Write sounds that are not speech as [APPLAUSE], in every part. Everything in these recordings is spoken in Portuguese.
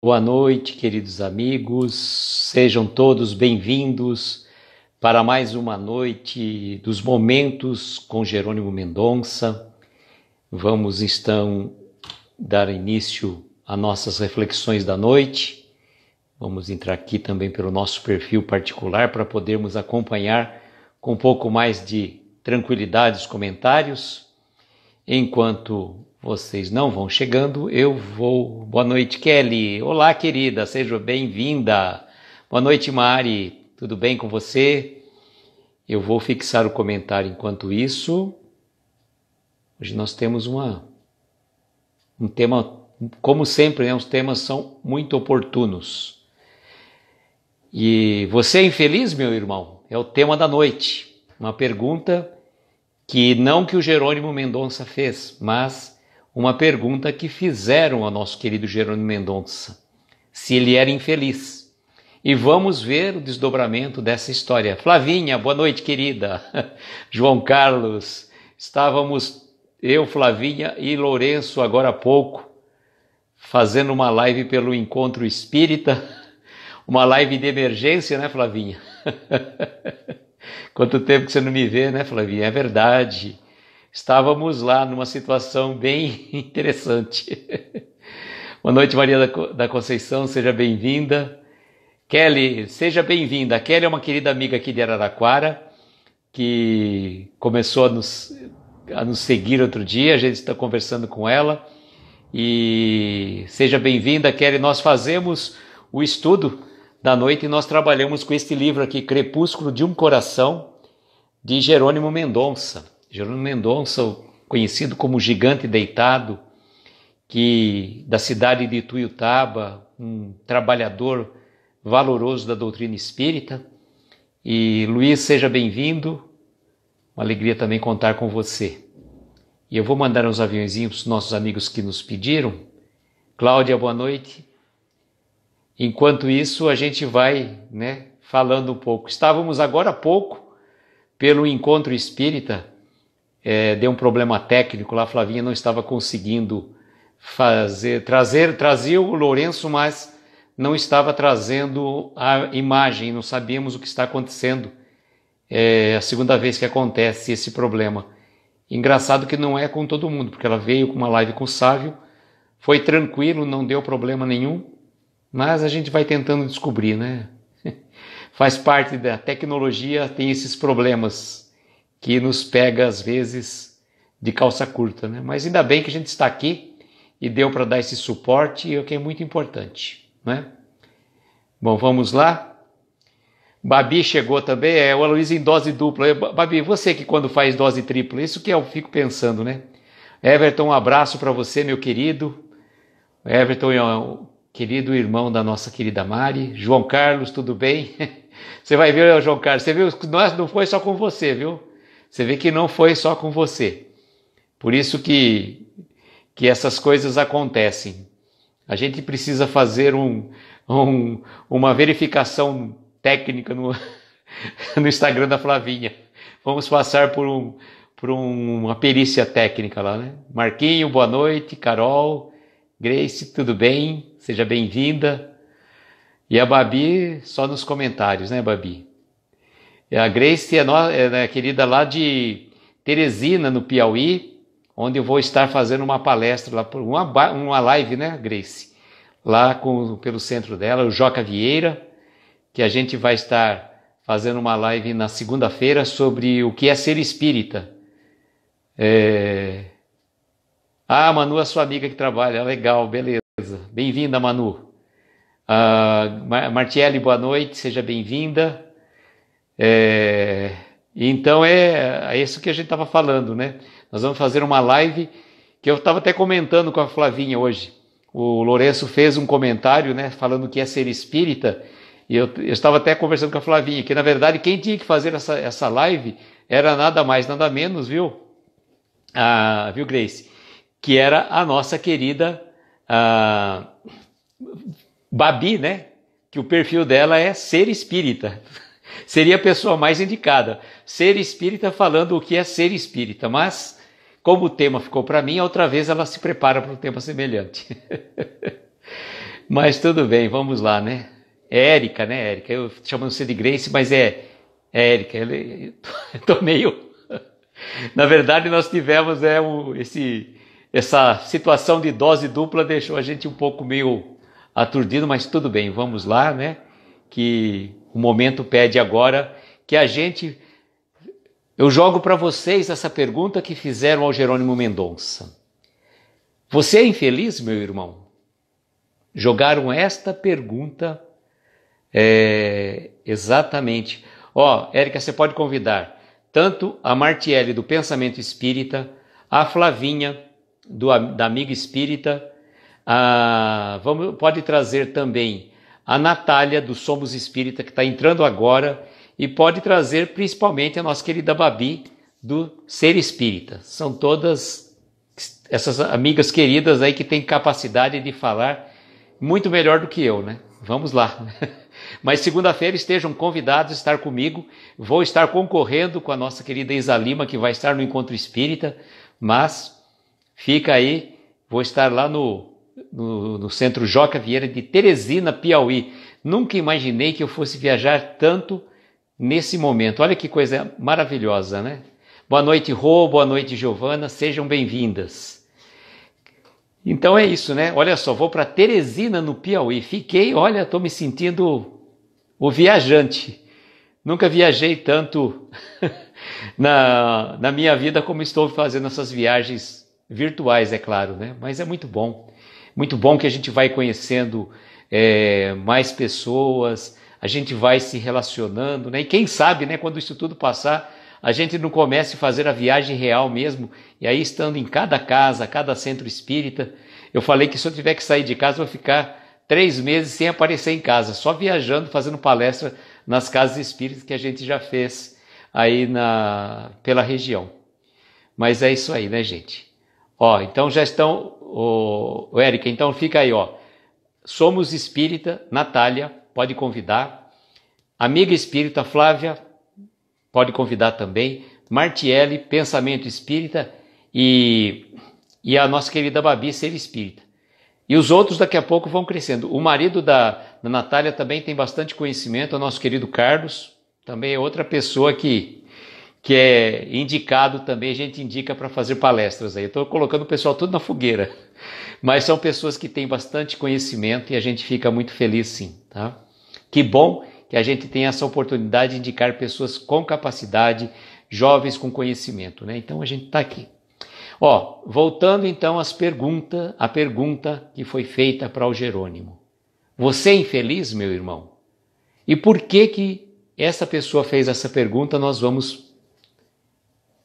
Boa noite, queridos amigos. Sejam todos bem-vindos para mais uma noite dos momentos com Jerônimo Mendonça. Vamos então dar início a nossas reflexões da noite. Vamos entrar aqui também pelo nosso perfil particular para podermos acompanhar com um pouco mais de tranquilidade os comentários. Enquanto vocês não vão chegando, eu vou. Boa noite, Kelly. Olá, querida, seja bem-vinda. Boa noite, Mari. Tudo bem com você? Eu vou fixar o comentário enquanto isso. Hoje nós temos uma um tema, como sempre, né, os temas são muito oportunos. E você é infeliz, meu irmão? É o tema da noite. Uma pergunta que não que o Jerônimo Mendonça fez, mas uma pergunta que fizeram ao nosso querido Jerônimo Mendonça: se ele era infeliz. E vamos ver o desdobramento dessa história. Flavinha, boa noite, querida. [LAUGHS] João Carlos, estávamos eu, Flavinha e Lourenço agora há pouco fazendo uma live pelo Encontro Espírita, [LAUGHS] uma live de emergência, né, Flavinha? [LAUGHS] Quanto tempo que você não me vê, né, Flavinha? É verdade estávamos lá numa situação bem [LAUGHS] interessante. Boa noite, Maria da Conceição, seja bem-vinda. Kelly, seja bem-vinda. Kelly é uma querida amiga aqui de Araraquara, que começou a nos, a nos seguir outro dia, a gente está conversando com ela. E seja bem-vinda, Kelly. Nós fazemos o estudo da noite e nós trabalhamos com este livro aqui, Crepúsculo de um Coração, de Jerônimo Mendonça. Jerônimo Mendonça, conhecido como Gigante Deitado, que da cidade de Tuiutaba, um trabalhador valoroso da doutrina espírita. E Luiz, seja bem-vindo. Uma alegria também contar com você. E eu vou mandar uns aviãozinhos para os nossos amigos que nos pediram. Cláudia, boa noite. Enquanto isso, a gente vai, né, falando um pouco. Estávamos agora há pouco pelo encontro espírita é, deu um problema técnico lá, Flavinha não estava conseguindo fazer, trazer, trazia o Lourenço, mas não estava trazendo a imagem, não sabíamos o que está acontecendo. É a segunda vez que acontece esse problema. Engraçado que não é com todo mundo, porque ela veio com uma live com o Sávio, foi tranquilo, não deu problema nenhum, mas a gente vai tentando descobrir, né? [LAUGHS] Faz parte da tecnologia, tem esses problemas que nos pega às vezes de calça curta, né? Mas ainda bem que a gente está aqui e deu para dar esse suporte, o que é muito importante, né? Bom, vamos lá. Babi chegou também, é o Aloysio em dose dupla. Babi, você que quando faz dose tripla, isso que eu fico pensando, né? Everton, um abraço para você, meu querido. Everton é querido irmão da nossa querida Mari. João Carlos, tudo bem? [LAUGHS] Você vai ver, João Carlos, você viu, não é, foi só com você, viu? Você vê que não foi só com você. Por isso que, que essas coisas acontecem. A gente precisa fazer um, um, uma verificação técnica no, [LAUGHS] no Instagram da Flavinha. Vamos passar por, um, por um, uma perícia técnica lá, né? Marquinho, boa noite. Carol, Grace, tudo bem? Seja bem-vinda. E a Babi só nos comentários, né, Babi? É a Grace é, no, é né, querida lá de Teresina, no Piauí, onde eu vou estar fazendo uma palestra lá, uma, uma live, né, Grace? Lá com, pelo centro dela, o Joca Vieira, que a gente vai estar fazendo uma live na segunda-feira sobre o que é ser espírita. É... Ah, Manu, a sua amiga que trabalha, legal, beleza. Bem-vinda, Manu. Ah, Martiele, boa noite, seja bem-vinda. É, então é, é isso que a gente estava falando, né? Nós vamos fazer uma live que eu estava até comentando com a Flavinha hoje. O Lourenço fez um comentário, né, falando que é ser espírita, e eu, estava até conversando com a Flavinha, que na verdade quem tinha que fazer essa, essa live era nada mais, nada menos, viu? Ah, viu, Grace? Que era a nossa querida ah, Babi, né? Que o perfil dela é ser espírita. [LAUGHS] Seria a pessoa mais indicada. Ser espírita falando o que é ser espírita, mas como o tema ficou para mim, outra vez ela se prepara para um tema semelhante. [LAUGHS] mas tudo bem, vamos lá, né? É Érica, né, Érica? Eu chamo você de Grace, mas é, é Érica. É, [LAUGHS] eu tô meio. [LAUGHS] Na verdade, nós tivemos é, um, esse, essa situação de dose dupla deixou a gente um pouco meio aturdido, mas tudo bem, vamos lá, né? Que o momento pede agora que a gente. Eu jogo para vocês essa pergunta que fizeram ao Jerônimo Mendonça. Você é infeliz, meu irmão? Jogaram esta pergunta é, exatamente. Ó, oh, Érica, você pode convidar tanto a Martiele do Pensamento Espírita, a Flavinha do, da Amiga Espírita, a, vamos, pode trazer também a Natália do Somos Espírita, que está entrando agora e pode trazer principalmente a nossa querida Babi do Ser Espírita. São todas essas amigas queridas aí que têm capacidade de falar muito melhor do que eu, né? Vamos lá. [LAUGHS] Mas segunda-feira estejam convidados a estar comigo. Vou estar concorrendo com a nossa querida Isa Lima, que vai estar no Encontro Espírita. Mas fica aí, vou estar lá no no, no centro Joca Vieira de Teresina, Piauí. Nunca imaginei que eu fosse viajar tanto nesse momento. Olha que coisa maravilhosa, né? Boa noite, Rô, boa noite, Giovana, sejam bem-vindas. Então é isso, né? Olha só, vou para Teresina, no Piauí. Fiquei, olha, estou me sentindo o viajante. Nunca viajei tanto [LAUGHS] na, na minha vida como estou fazendo essas viagens virtuais, é claro, né? Mas é muito bom. Muito bom que a gente vai conhecendo é, mais pessoas, a gente vai se relacionando, né? E quem sabe, né, quando isso tudo passar, a gente não comece a fazer a viagem real mesmo, e aí estando em cada casa, cada centro espírita, eu falei que se eu tiver que sair de casa, eu vou ficar três meses sem aparecer em casa, só viajando, fazendo palestra nas casas espíritas que a gente já fez aí na, pela região. Mas é isso aí, né, gente? Ó, então já estão o, o então fica aí, ó. Somos Espírita, Natália, pode convidar. Amiga Espírita, Flávia, pode convidar também. Martiele, Pensamento Espírita e, e a nossa querida Babi, Ser Espírita. E os outros daqui a pouco vão crescendo. O marido da, da Natália também tem bastante conhecimento, o nosso querido Carlos, também é outra pessoa que que é indicado também, a gente indica para fazer palestras aí. Estou colocando o pessoal tudo na fogueira, [LAUGHS] mas são pessoas que têm bastante conhecimento e a gente fica muito feliz sim, tá? Que bom que a gente tem essa oportunidade de indicar pessoas com capacidade, jovens com conhecimento, né? Então a gente está aqui. Ó, voltando então às perguntas, a pergunta que foi feita para o Jerônimo. Você é infeliz, meu irmão? E por que que essa pessoa fez essa pergunta? Nós vamos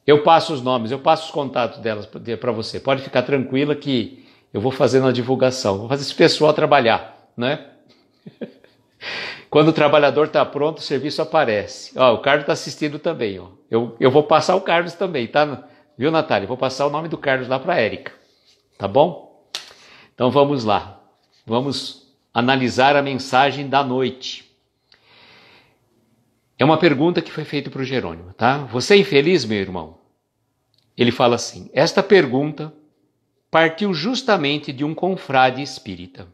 eu passo os nomes, eu passo os contatos delas para você. Pode ficar tranquila que eu vou fazendo a divulgação, vou fazer esse pessoal trabalhar, né? [LAUGHS] Quando o trabalhador está pronto, o serviço aparece. Ó, o Carlos está assistindo também. Ó. Eu, eu vou passar o Carlos também, tá? Viu, Natália? Vou passar o nome do Carlos lá para a Érica. Tá bom? Então vamos lá. Vamos analisar a mensagem da noite. É uma pergunta que foi feita para o Jerônimo, tá? Você é infeliz, meu irmão? Ele fala assim: Esta pergunta partiu justamente de um confrade espírita.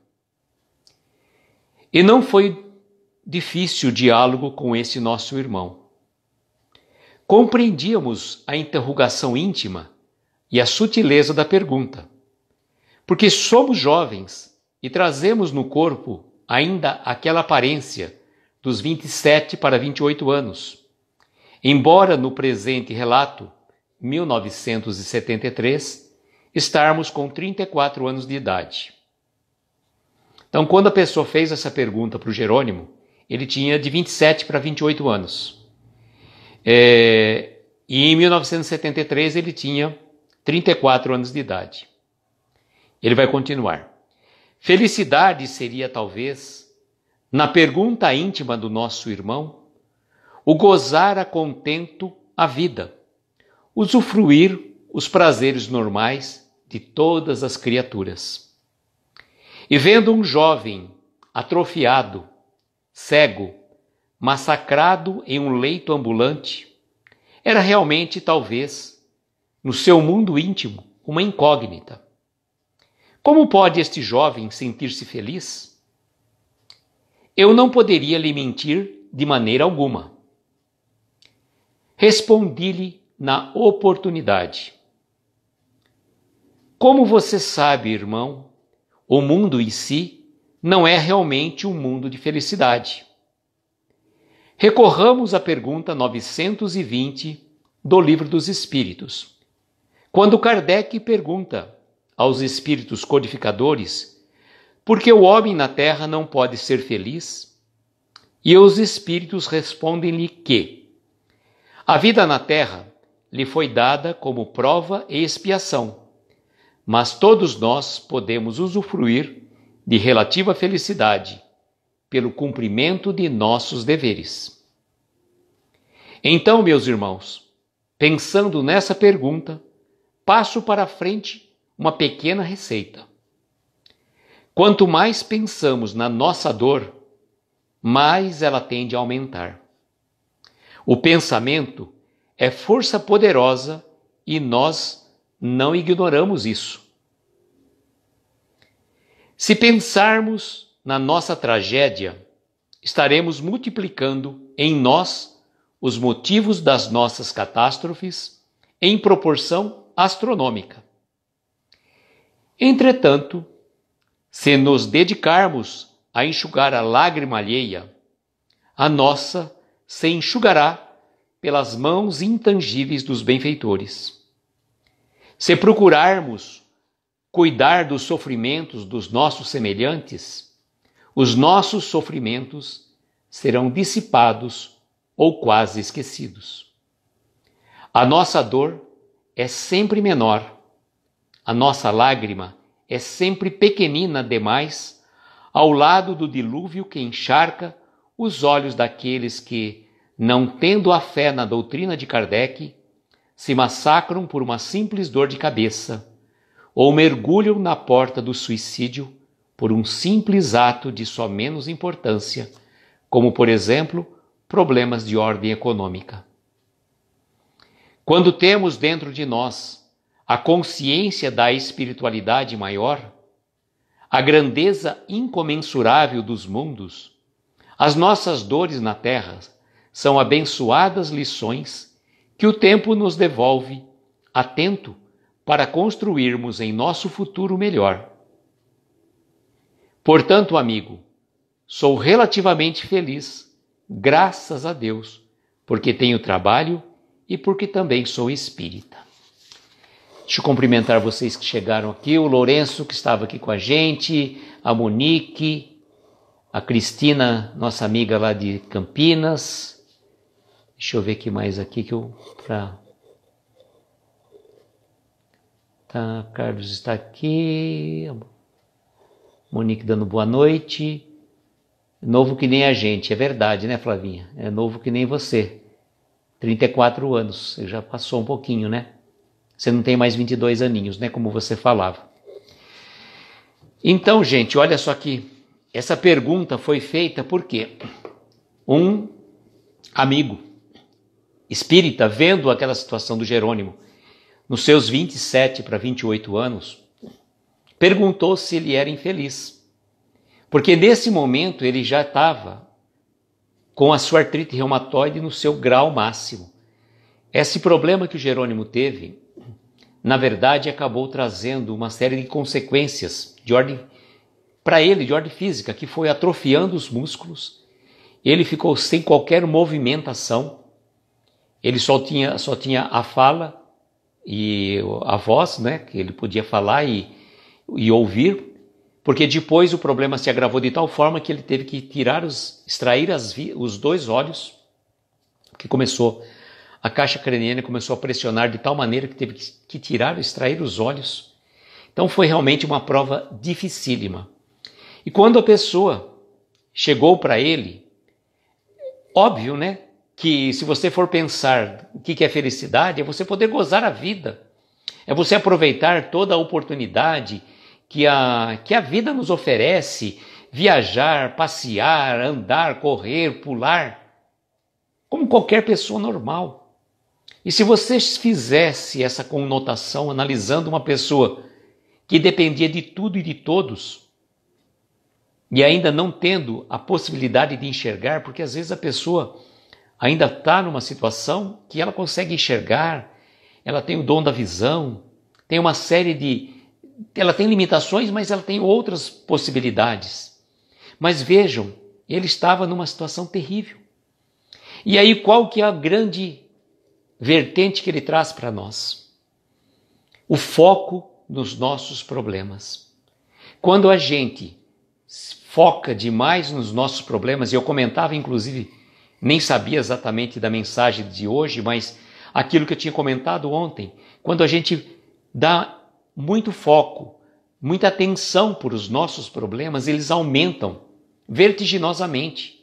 E não foi difícil o diálogo com esse nosso irmão. Compreendíamos a interrogação íntima e a sutileza da pergunta, porque somos jovens e trazemos no corpo ainda aquela aparência dos 27 para 28 anos. Embora no presente relato 1973, estarmos com 34 anos de idade. Então, quando a pessoa fez essa pergunta para o Jerônimo, ele tinha de 27 para 28 anos. É, e em 1973 ele tinha 34 anos de idade. Ele vai continuar. Felicidade seria talvez, na pergunta íntima do nosso irmão, o gozar a contento a vida usufruir os prazeres normais de todas as criaturas. E vendo um jovem atrofiado, cego, massacrado em um leito ambulante, era realmente, talvez, no seu mundo íntimo, uma incógnita. Como pode este jovem sentir-se feliz? Eu não poderia lhe mentir de maneira alguma. Respondi-lhe na oportunidade. Como você sabe, irmão, o mundo em si não é realmente um mundo de felicidade. Recorramos à pergunta 920 do Livro dos Espíritos. Quando Kardec pergunta aos espíritos codificadores por que o homem na Terra não pode ser feliz, e os espíritos respondem-lhe que a vida na Terra lhe foi dada como prova e expiação. Mas todos nós podemos usufruir de relativa felicidade pelo cumprimento de nossos deveres. Então, meus irmãos, pensando nessa pergunta, passo para frente uma pequena receita. Quanto mais pensamos na nossa dor, mais ela tende a aumentar. O pensamento é força poderosa e nós não ignoramos isso. Se pensarmos na nossa tragédia, estaremos multiplicando em nós os motivos das nossas catástrofes em proporção astronômica. Entretanto, se nos dedicarmos a enxugar a lágrima alheia, a nossa se enxugará pelas mãos intangíveis dos benfeitores. Se procurarmos cuidar dos sofrimentos dos nossos semelhantes, os nossos sofrimentos serão dissipados ou quase esquecidos. A nossa dor é sempre menor, a nossa lágrima é sempre pequenina demais ao lado do dilúvio que encharca os olhos daqueles que, não tendo a fé na doutrina de Kardec, se massacram por uma simples dor de cabeça ou mergulham na porta do suicídio por um simples ato de só menos importância, como, por exemplo, problemas de ordem econômica. Quando temos dentro de nós a consciência da espiritualidade maior, a grandeza incomensurável dos mundos, as nossas dores na terra são abençoadas lições que o tempo nos devolve, atento para construirmos em nosso futuro melhor. Portanto, amigo, sou relativamente feliz, graças a Deus, porque tenho trabalho e porque também sou espírita. Deixa eu cumprimentar vocês que chegaram aqui, o Lourenço que estava aqui com a gente, a Monique, a Cristina, nossa amiga lá de Campinas, Deixa eu ver que mais aqui que eu pra tá Carlos está aqui. Monique dando boa noite. Novo que nem a gente, é verdade, né, Flavinha? É novo que nem você. 34 anos, você já passou um pouquinho, né? Você não tem mais 22 aninhos, né, como você falava. Então, gente, olha só aqui essa pergunta foi feita porque um amigo espírita, vendo aquela situação do Jerônimo, nos seus 27 para 28 anos, perguntou se ele era infeliz. Porque nesse momento ele já estava com a sua artrite reumatoide no seu grau máximo. Esse problema que o Jerônimo teve, na verdade, acabou trazendo uma série de consequências de ordem para ele, de ordem física, que foi atrofiando os músculos. Ele ficou sem qualquer movimentação ele só tinha, só tinha a fala e a voz, né, que ele podia falar e, e ouvir, porque depois o problema se agravou de tal forma que ele teve que tirar os, extrair as, os dois olhos, que começou a caixa craniana começou a pressionar de tal maneira que teve que tirar, extrair os olhos. Então foi realmente uma prova dificílima. E quando a pessoa chegou para ele, óbvio, né? que se você for pensar o que é felicidade, é você poder gozar a vida, é você aproveitar toda a oportunidade que a, que a vida nos oferece, viajar, passear, andar, correr, pular, como qualquer pessoa normal. E se você fizesse essa conotação analisando uma pessoa que dependia de tudo e de todos, e ainda não tendo a possibilidade de enxergar, porque às vezes a pessoa ainda está numa situação que ela consegue enxergar, ela tem o dom da visão, tem uma série de. Ela tem limitações, mas ela tem outras possibilidades. Mas vejam, ele estava numa situação terrível. E aí, qual que é a grande vertente que ele traz para nós? O foco nos nossos problemas. Quando a gente foca demais nos nossos problemas, e eu comentava inclusive nem sabia exatamente da mensagem de hoje, mas aquilo que eu tinha comentado ontem, quando a gente dá muito foco, muita atenção por os nossos problemas, eles aumentam vertiginosamente.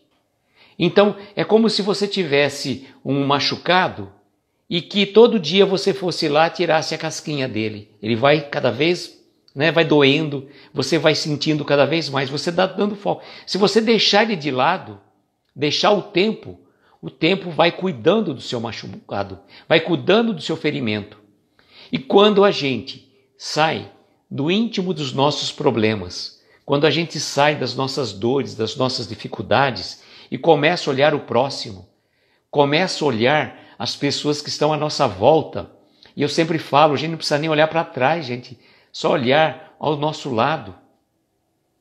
Então, é como se você tivesse um machucado e que todo dia você fosse lá tirasse a casquinha dele. Ele vai cada vez, né, vai doendo, você vai sentindo cada vez mais, você dá dando foco. Se você deixar ele de lado, deixar o tempo, o tempo vai cuidando do seu machucado, vai cuidando do seu ferimento. E quando a gente sai do íntimo dos nossos problemas, quando a gente sai das nossas dores, das nossas dificuldades e começa a olhar o próximo, começa a olhar as pessoas que estão à nossa volta. E eu sempre falo, a gente não precisa nem olhar para trás, gente, só olhar ao nosso lado.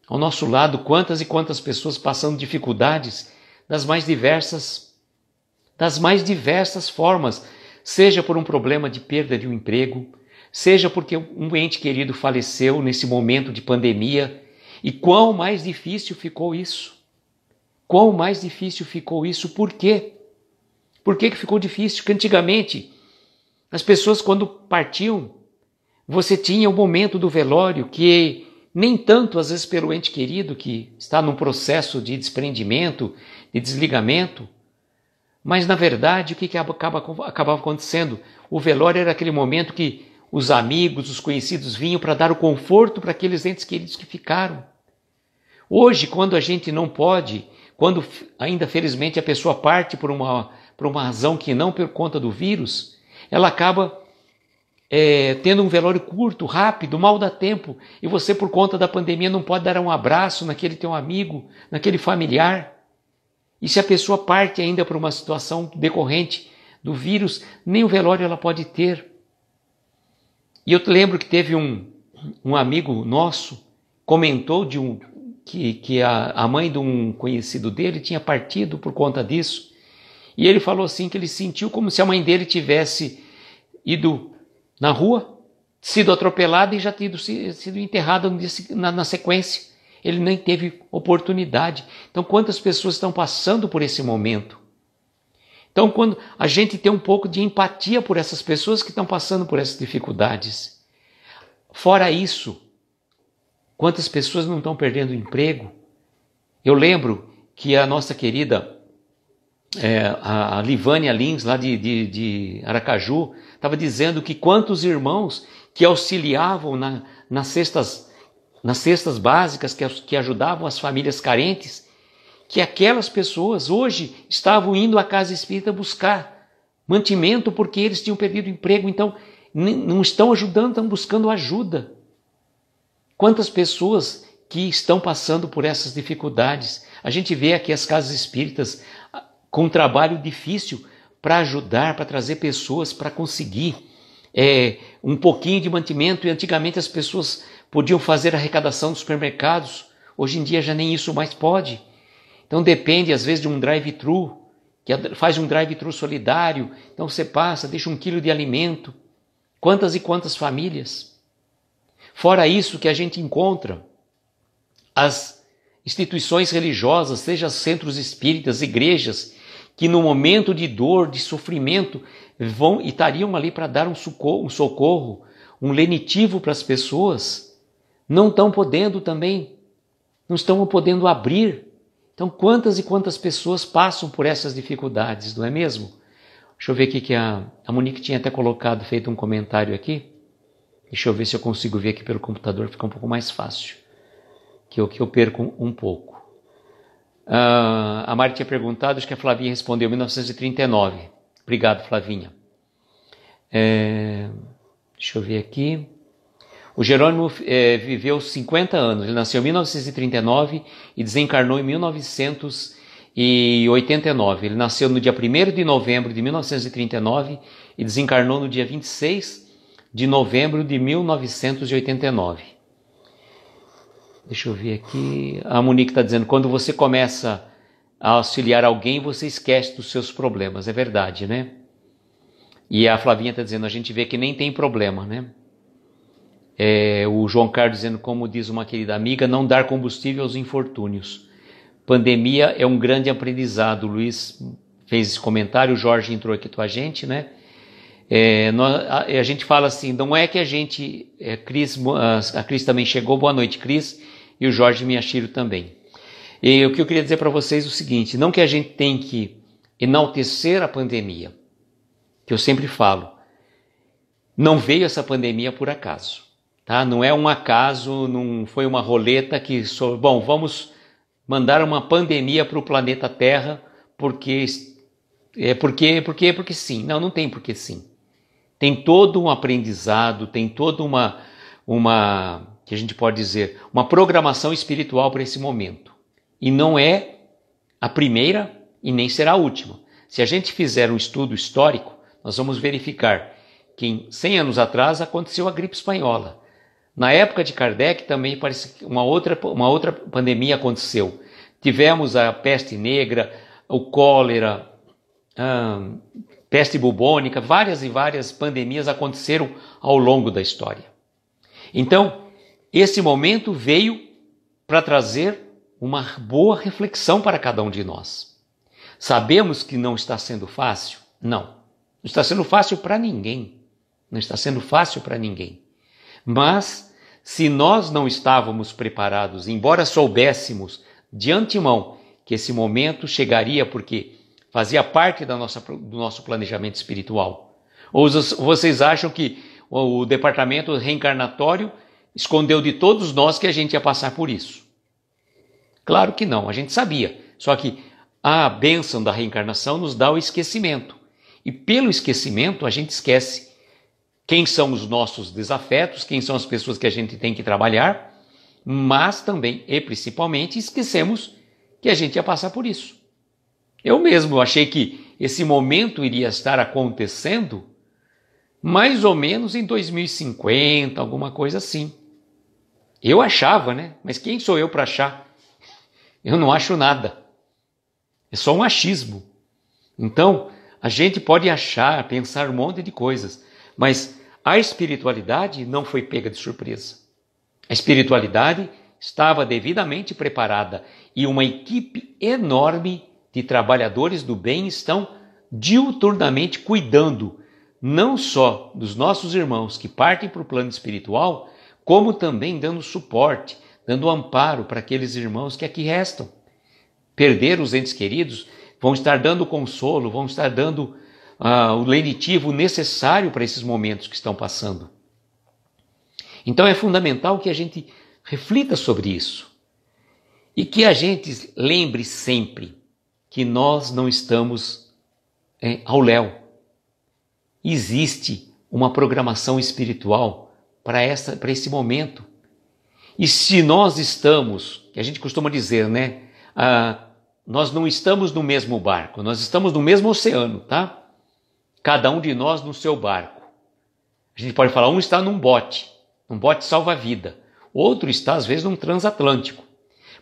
Ao nosso lado, quantas e quantas pessoas passando dificuldades das mais diversas das mais diversas formas, seja por um problema de perda de um emprego, seja porque um ente querido faleceu nesse momento de pandemia, e quão mais difícil ficou isso. Quão mais difícil ficou isso, por quê? Por que, que ficou difícil? Porque antigamente, as pessoas quando partiam, você tinha o momento do velório que nem tanto às vezes pelo ente querido que está num processo de desprendimento, de desligamento, mas na verdade o que, acaba, acabava acontecendo? O velório era aquele momento que os amigos, os conhecidos vinham para dar o conforto para aqueles entes queridos que ficaram. Hoje, quando a gente não pode, quando ainda felizmente a pessoa parte por uma, por uma razão que não por conta do vírus, ela acaba é, tendo um velório curto, rápido, mal dá tempo, e você, por conta da pandemia, não pode dar um abraço naquele teu amigo, naquele familiar. E se a pessoa parte ainda para uma situação decorrente do vírus, nem o velório ela pode ter. E eu lembro que teve um, um amigo nosso comentou de um que, que a, a mãe de um conhecido dele tinha partido por conta disso. E ele falou assim que ele sentiu como se a mãe dele tivesse ido na rua, sido atropelado e já tido sido enterrado na, sequência. Ele nem teve oportunidade. Então, quantas pessoas estão passando por esse momento? Então, quando a gente tem um pouco de empatia por essas pessoas que estão passando por essas dificuldades. Fora isso, quantas pessoas não estão perdendo emprego? Eu lembro que a nossa querida é, a Livânia Lins, lá de, de, de Aracaju, estava dizendo que quantos irmãos que auxiliavam na, nas, cestas, nas cestas básicas, que, que ajudavam as famílias carentes, que aquelas pessoas hoje estavam indo à casa espírita buscar mantimento porque eles tinham perdido emprego, então não estão ajudando, estão buscando ajuda. Quantas pessoas que estão passando por essas dificuldades? A gente vê aqui as casas espíritas ah, com um trabalho difícil, para ajudar, para trazer pessoas para conseguir é, um pouquinho de mantimento. E antigamente as pessoas podiam fazer arrecadação dos supermercados, hoje em dia já nem isso mais pode. Então depende às vezes de um drive-thru, que faz um drive-thru solidário. Então você passa, deixa um quilo de alimento. Quantas e quantas famílias? Fora isso que a gente encontra, as instituições religiosas, seja centros espíritas, igrejas, que no momento de dor, de sofrimento, vão e estariam ali para dar um socorro, um socorro, um lenitivo para as pessoas, não estão podendo também, não estão podendo abrir. Então, quantas e quantas pessoas passam por essas dificuldades, não é mesmo? Deixa eu ver aqui que a, a Monique tinha até colocado, feito um comentário aqui. Deixa eu ver se eu consigo ver aqui pelo computador, fica um pouco mais fácil. Que eu, que eu perco um pouco. Uh, a Mari tinha perguntado, acho que a Flavinha respondeu 1939. Obrigado, Flavinha. É, deixa eu ver aqui. O Jerônimo é, viveu 50 anos. Ele nasceu em 1939 e desencarnou em 1989. Ele nasceu no dia 1 de novembro de 1939 e desencarnou no dia 26 de novembro de 1989. Deixa eu ver aqui. A Monique está dizendo: quando você começa a auxiliar alguém, você esquece dos seus problemas. É verdade, né? E a Flavinha está dizendo: a gente vê que nem tem problema, né? É, o João Carlos dizendo, como diz uma querida amiga, não dar combustível aos infortúnios. Pandemia é um grande aprendizado. O Luiz fez esse comentário, o Jorge entrou aqui com a gente, né? É, nós, a, a, gente fala assim, não é que a gente, é, a Cris também chegou, boa noite, Cris e o Jorge Miyashiro também. E o que eu queria dizer para vocês é o seguinte: não que a gente tem que enaltecer a pandemia, que eu sempre falo, não veio essa pandemia por acaso, tá? Não é um acaso, não foi uma roleta que só, bom, vamos mandar uma pandemia para o planeta Terra porque é porque porque porque sim. Não, não tem porque sim. Tem todo um aprendizado, tem toda uma uma que a gente pode dizer, uma programação espiritual para esse momento. E não é a primeira e nem será a última. Se a gente fizer um estudo histórico, nós vamos verificar que 100 anos atrás aconteceu a gripe espanhola. Na época de Kardec também parece que uma outra, uma outra pandemia aconteceu. Tivemos a peste negra, o cólera, a ah, peste bubônica, várias e várias pandemias aconteceram ao longo da história. Então, esse momento veio para trazer uma boa reflexão para cada um de nós. Sabemos que não está sendo fácil? Não. Não está sendo fácil para ninguém. Não está sendo fácil para ninguém. Mas se nós não estávamos preparados, embora soubéssemos de antemão que esse momento chegaria porque fazia parte da nossa, do nosso planejamento espiritual. Ou vocês acham que o departamento reencarnatório escondeu de todos nós que a gente ia passar por isso. Claro que não, a gente sabia. Só que a bênção da reencarnação nos dá o esquecimento. E pelo esquecimento a gente esquece quem são os nossos desafetos, quem são as pessoas que a gente tem que trabalhar, mas também e principalmente esquecemos que a gente ia passar por isso. Eu mesmo achei que esse momento iria estar acontecendo mais ou menos em 2050, alguma coisa assim. Eu achava, né? Mas quem sou eu para achar? Eu não acho nada. É só um achismo. Então, a gente pode achar, pensar um monte de coisas, mas a espiritualidade não foi pega de surpresa. A espiritualidade estava devidamente preparada e uma equipe enorme de trabalhadores do bem estão diuturnamente cuidando não só dos nossos irmãos que partem para o plano espiritual, como também dando suporte, dando amparo para aqueles irmãos que aqui restam. Perder os entes queridos vão estar dando consolo, vão estar dando uh, o lenitivo necessário para esses momentos que estão passando. Então é fundamental que a gente reflita sobre isso e que a gente lembre sempre que nós não estamos é, ao léu. Existe uma programação espiritual para, para esse momento. E se nós estamos, a gente costuma dizer, né? Ah, nós não estamos no mesmo barco, nós estamos no mesmo oceano, tá? Cada um de nós no seu barco. A gente pode falar, um está num bote, um bote salva-vida. Outro está, às vezes, num transatlântico.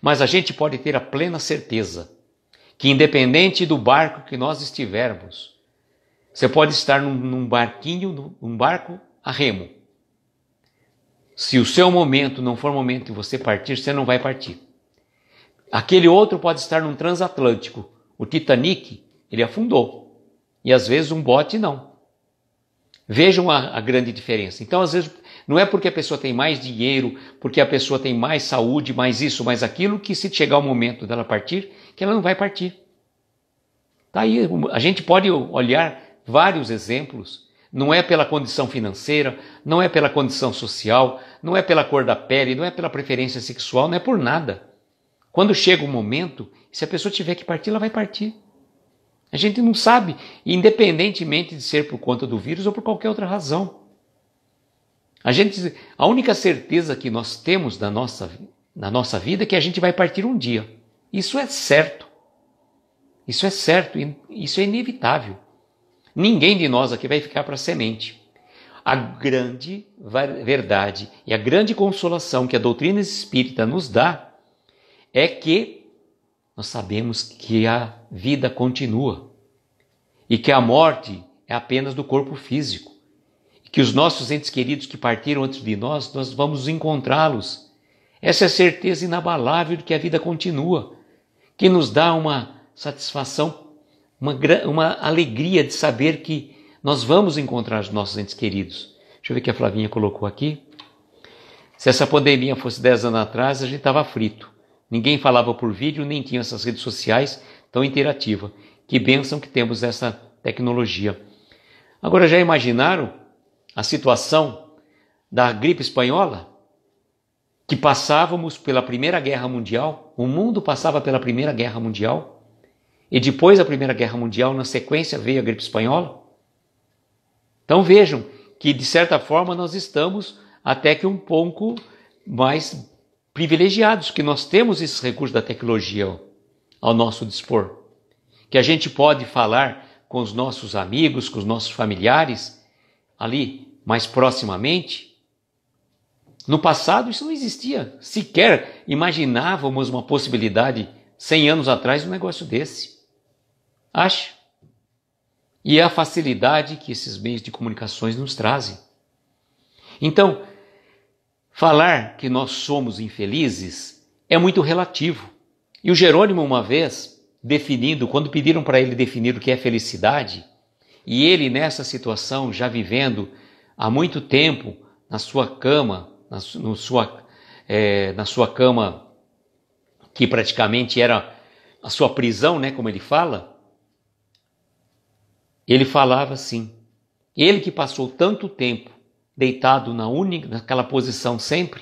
Mas a gente pode ter a plena certeza que, independente do barco que nós estivermos, você pode estar num, num barquinho, num barco a remo se o seu momento não for momento de você partir, você não vai partir. Aquele outro pode estar num transatlântico. O Titanic, ele afundou. E às vezes um bote não. Vejam a, a grande diferença. Então, às vezes, não é porque a pessoa tem mais dinheiro, porque a pessoa tem mais saúde, mais isso, mais aquilo, que se chegar o momento dela partir, que ela não vai partir. Tá aí, a gente pode olhar vários exemplos não é pela condição financeira, não é pela condição social, não é pela cor da pele, não é pela preferência sexual, não é por nada. Quando chega o momento, se a pessoa tiver que partir, ela vai partir. A gente não sabe, independentemente de ser por conta do vírus ou por qualquer outra razão. A gente, a única certeza que nós temos na nossa, na nossa vida é que a gente vai partir um dia. Isso é certo. Isso é certo, isso é inevitável. Ninguém de nós aqui vai ficar para semente. A grande verdade e a grande consolação que a doutrina espírita nos dá é que nós sabemos que a vida continua e que a morte é apenas do corpo físico, que os nossos entes queridos que partiram antes de nós, nós vamos encontrá-los. Essa é a certeza inabalável de que a vida continua, que nos dá uma satisfação uma, uma alegria de saber que nós vamos encontrar os nossos entes queridos. Deixa eu ver o que a Flavinha colocou aqui. Se essa pandemia fosse 10 anos atrás, a gente estava frito. Ninguém falava por vídeo, nem tinha essas redes sociais tão interativas. Que bênção que temos essa tecnologia. Agora, já imaginaram a situação da gripe espanhola? Que passávamos pela Primeira Guerra Mundial, o mundo passava pela Primeira Guerra Mundial, e depois da Primeira Guerra Mundial, na sequência, veio a gripe espanhola. Então vejam que, de certa forma, nós estamos até que um pouco mais privilegiados, que nós temos esses recursos da tecnologia ao nosso dispor, que a gente pode falar com os nossos amigos, com os nossos familiares, ali mais proximamente. No passado isso não existia, sequer imaginávamos uma possibilidade, 100 anos atrás, um negócio desse. Acho. E é a facilidade que esses meios de comunicações nos trazem. Então, falar que nós somos infelizes é muito relativo. E o Jerônimo, uma vez, definindo, quando pediram para ele definir o que é felicidade, e ele nessa situação, já vivendo há muito tempo na sua cama, na, sua, é, na sua cama que praticamente era a sua prisão, né, como ele fala, ele falava assim. Ele que passou tanto tempo deitado na única, naquela posição sempre,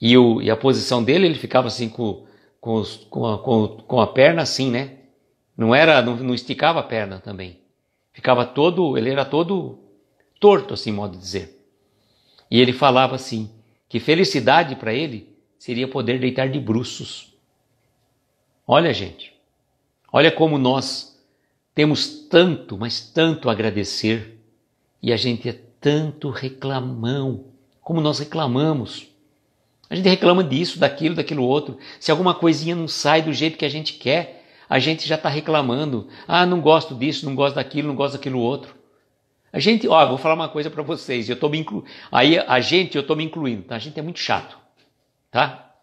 e, o, e a posição dele, ele ficava assim com, com, os, com, a, com, com a perna assim, né? Não era, não, não esticava a perna também. Ficava todo, ele era todo torto, assim, modo de dizer. E ele falava assim, que felicidade para ele seria poder deitar de bruços. Olha, gente, olha como nós temos tanto, mas tanto a agradecer e a gente é tanto reclamão, como nós reclamamos. A gente reclama disso, daquilo, daquilo outro. Se alguma coisinha não sai do jeito que a gente quer, a gente já está reclamando. Ah, não gosto disso, não gosto daquilo, não gosto daquilo outro. A gente, ó, vou falar uma coisa para vocês. Eu tô me inclu... aí a gente, eu estou me incluindo. Tá? A gente é muito chato, tá?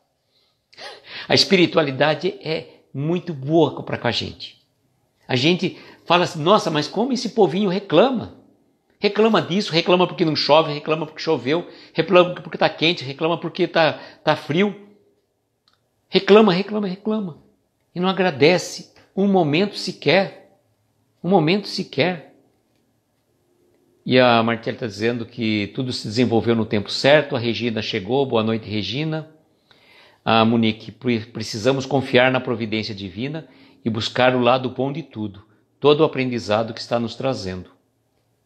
A espiritualidade é muito boa para com a gente. A gente fala assim, nossa, mas como esse povinho reclama? Reclama disso, reclama porque não chove, reclama porque choveu, reclama porque está quente, reclama porque está tá frio. Reclama, reclama, reclama. E não agradece um momento sequer. Um momento sequer. E a Martela está dizendo que tudo se desenvolveu no tempo certo, a Regina chegou, boa noite, Regina. A Monique, precisamos confiar na providência divina e buscar o lado bom de tudo, todo o aprendizado que está nos trazendo.